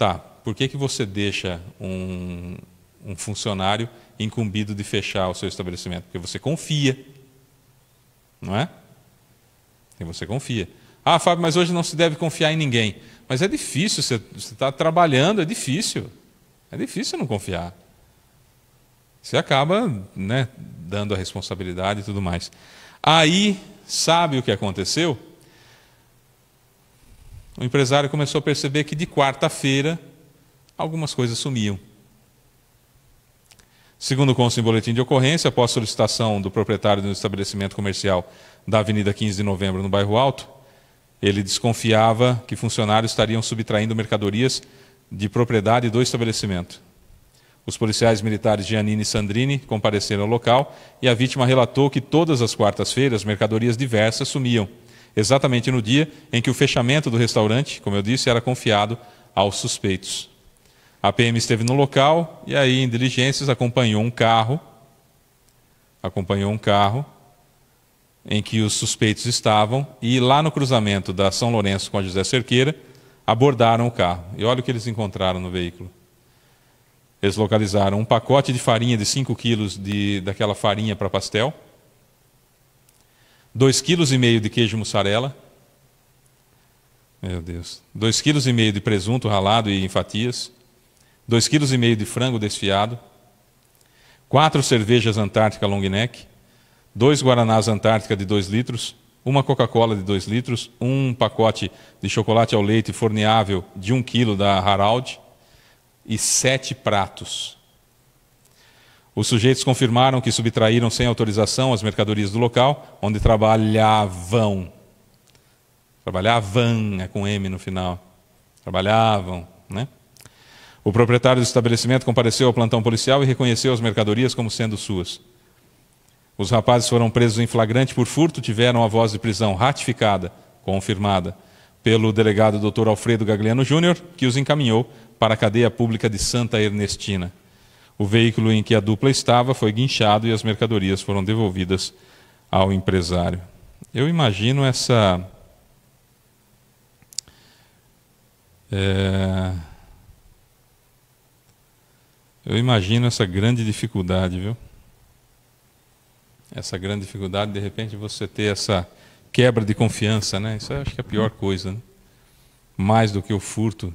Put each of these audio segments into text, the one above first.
tá, por que, que você deixa um, um funcionário incumbido de fechar o seu estabelecimento? Porque você confia, não é? E você confia. Ah, Fábio, mas hoje não se deve confiar em ninguém. Mas é difícil, você está trabalhando, é difícil. É difícil não confiar. Você acaba né, dando a responsabilidade e tudo mais. Aí, sabe o que aconteceu? O empresário começou a perceber que de quarta-feira algumas coisas sumiam. Segundo consta em boletim de ocorrência, após solicitação do proprietário do estabelecimento comercial da Avenida 15 de Novembro, no bairro Alto, ele desconfiava que funcionários estariam subtraindo mercadorias de propriedade do estabelecimento. Os policiais militares Giannini e Sandrini compareceram ao local e a vítima relatou que todas as quartas-feiras mercadorias diversas sumiam exatamente no dia em que o fechamento do restaurante, como eu disse, era confiado aos suspeitos. A PM esteve no local e aí, em diligências, acompanhou um carro, acompanhou um carro em que os suspeitos estavam e lá no cruzamento da São Lourenço com a José Cerqueira, abordaram o carro. E olha o que eles encontraram no veículo. Eles localizaram um pacote de farinha de 5 quilos de, daquela farinha para pastel, 2,5 kg de queijo mussarela. Meu Deus. 2,5 kg de presunto ralado e em fatias. 2,5 kg de frango desfiado. 4 cervejas Antártica long neck. 2 guaranás Antártica de 2 litros. Uma Coca-Cola de 2 litros. Um pacote de chocolate ao leite forneável de 1 um kg da Harald. E sete pratos os sujeitos confirmaram que subtraíram sem autorização as mercadorias do local onde trabalhavam. Trabalhavam, é com M no final. Trabalhavam, né? O proprietário do estabelecimento compareceu ao plantão policial e reconheceu as mercadorias como sendo suas. Os rapazes foram presos em flagrante por furto, tiveram a voz de prisão ratificada, confirmada, pelo delegado Dr. Alfredo Gagliano Júnior, que os encaminhou para a cadeia pública de Santa Ernestina. O veículo em que a dupla estava foi guinchado e as mercadorias foram devolvidas ao empresário. Eu imagino essa. É, eu imagino essa grande dificuldade, viu? Essa grande dificuldade, de repente, você ter essa quebra de confiança, né? Isso acho que é a pior coisa, né? Mais do que o furto,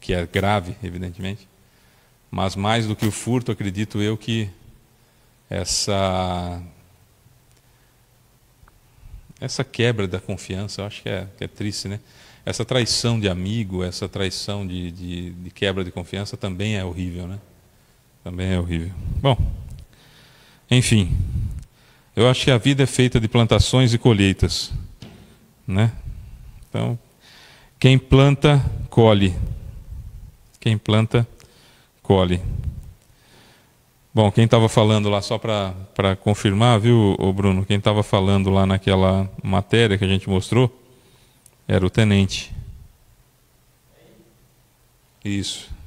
que é grave, evidentemente mas mais do que o furto, acredito eu que essa essa quebra da confiança, eu acho que é, que é triste, né? Essa traição de amigo, essa traição de, de, de quebra de confiança também é horrível, né? Também é horrível. Bom, enfim, eu acho que a vida é feita de plantações e colheitas, né? Então, quem planta, colhe. Quem planta, colhe colhe. Bom, quem estava falando lá, só para confirmar, viu, Bruno? Quem estava falando lá naquela matéria que a gente mostrou era o tenente. Isso.